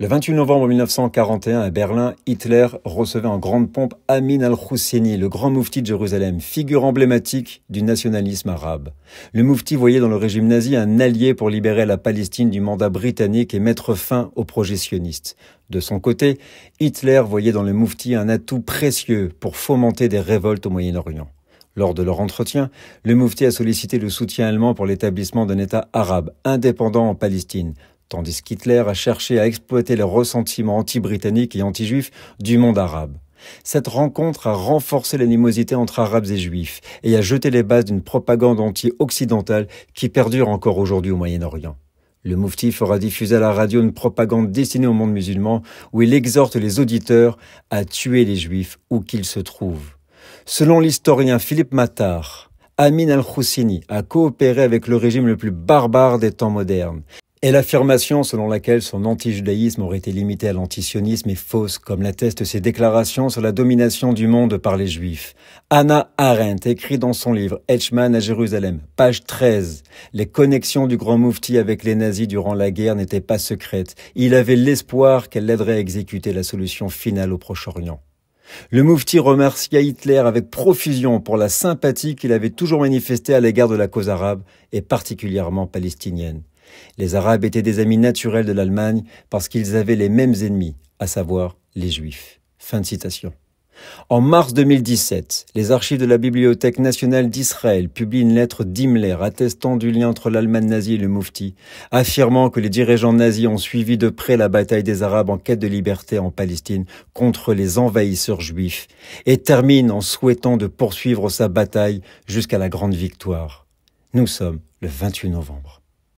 Le 28 novembre 1941, à Berlin, Hitler recevait en grande pompe Amin al-Husseini, le grand moufti de Jérusalem, figure emblématique du nationalisme arabe. Le moufti voyait dans le régime nazi un allié pour libérer la Palestine du mandat britannique et mettre fin aux projet sioniste. De son côté, Hitler voyait dans le moufti un atout précieux pour fomenter des révoltes au Moyen-Orient. Lors de leur entretien, le Moufti a sollicité le soutien allemand pour l'établissement d'un État arabe indépendant en Palestine, tandis qu'Hitler a cherché à exploiter les ressentiments anti-britanniques et anti-juifs du monde arabe. Cette rencontre a renforcé l'animosité entre Arabes et Juifs et a jeté les bases d'une propagande anti-occidentale qui perdure encore aujourd'hui au Moyen-Orient. Le Moufti fera diffuser à la radio une propagande destinée au monde musulman où il exhorte les auditeurs à tuer les Juifs où qu'ils se trouvent. Selon l'historien Philippe Matar, Amin al husseini a coopéré avec le régime le plus barbare des temps modernes. Et l'affirmation selon laquelle son anti-judaïsme aurait été limité à l'antisionisme est fausse, comme l'attestent ses déclarations sur la domination du monde par les juifs. Anna Arendt écrit dans son livre Etchman à Jérusalem, page 13, Les connexions du grand moufti avec les nazis durant la guerre n'étaient pas secrètes. Il avait l'espoir qu'elle l'aiderait à exécuter la solution finale au Proche-Orient. Le Moufti remercia Hitler avec profusion pour la sympathie qu'il avait toujours manifestée à l'égard de la cause arabe et particulièrement palestinienne. Les Arabes étaient des amis naturels de l'Allemagne parce qu'ils avaient les mêmes ennemis, à savoir les Juifs. Fin de citation. En mars 2017, les archives de la Bibliothèque nationale d'Israël publient une lettre d'Himmler attestant du lien entre l'Allemagne nazie et le Moufti, affirmant que les dirigeants nazis ont suivi de près la bataille des Arabes en quête de liberté en Palestine contre les envahisseurs juifs, et termine en souhaitant de poursuivre sa bataille jusqu'à la grande victoire. Nous sommes le 28 novembre.